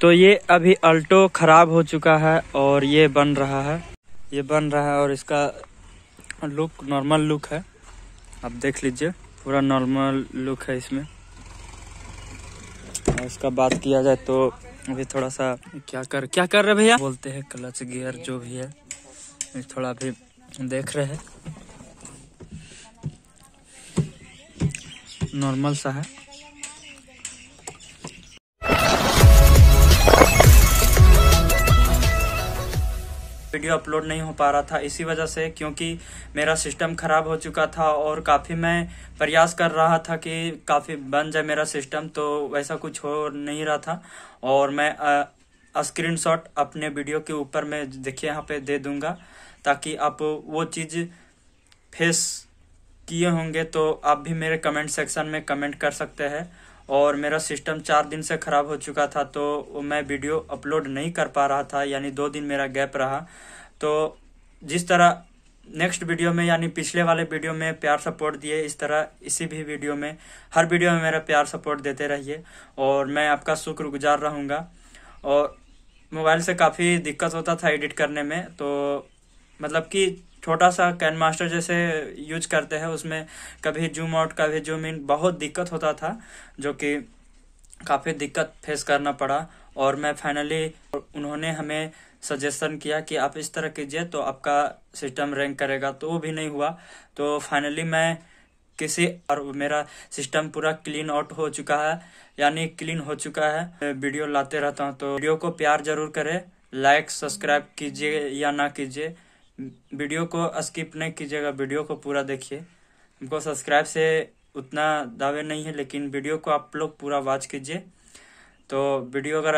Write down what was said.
तो ये अभी अल्टो खराब हो चुका है और ये बन रहा है ये बन रहा है और इसका लुक नॉर्मल लुक है आप देख लीजिए पूरा नॉर्मल लुक है इसमें और इसका बात किया जाए तो अभी थोड़ा सा क्या कर क्या कर रहे भैया बोलते हैं क्लच गियर जो भी है थोड़ा अभी देख रहे हैं नॉर्मल सा है वीडियो अपलोड नहीं हो पा रहा था इसी वजह से क्योंकि मेरा सिस्टम ख़राब हो चुका था और काफ़ी मैं प्रयास कर रहा था कि काफ़ी बन जाए मेरा सिस्टम तो वैसा कुछ हो नहीं रहा था और मैं शॉट अपने वीडियो के ऊपर मैं देखिए यहाँ पे दे दूँगा ताकि आप वो चीज़ फेस किए होंगे तो आप भी मेरे कमेंट सेक्शन में कमेंट कर सकते हैं और मेरा सिस्टम चार दिन से ख़राब हो चुका था तो मैं वीडियो अपलोड नहीं कर पा रहा था यानी दो दिन मेरा गैप रहा तो जिस तरह नेक्स्ट वीडियो में यानी पिछले वाले वीडियो में प्यार सपोर्ट दिए इस तरह इसी भी वीडियो में हर वीडियो में मेरा प्यार सपोर्ट देते रहिए और मैं आपका शुक्रगुजार रहूँगा और मोबाइल से काफ़ी दिक्कत होता था एडिट करने में तो मतलब कि छोटा सा कैन मास्टर जैसे यूज करते हैं उसमें कभी जूम आउट कभी जूम इन बहुत दिक्कत होता था जो कि काफ़ी दिक्कत फेस करना पड़ा और मैं फाइनली उन्होंने हमें सजेशन किया कि आप इस तरह कीजिए तो आपका सिस्टम रैंक करेगा तो वो भी नहीं हुआ तो फाइनली मैं किसी और मेरा सिस्टम पूरा क्लीन आउट हो चुका है यानी क्लीन हो चुका है वीडियो लाते रहता हूँ तो वीडियो को प्यार जरूर करें लाइक सब्सक्राइब कीजिए या ना कीजिए वीडियो को स्किप नहीं कीजिएगा वीडियो को पूरा देखिए हमको सब्सक्राइब से उतना दावे नहीं है लेकिन वीडियो को आप लोग पूरा वॉच कीजिए तो वीडियो अगर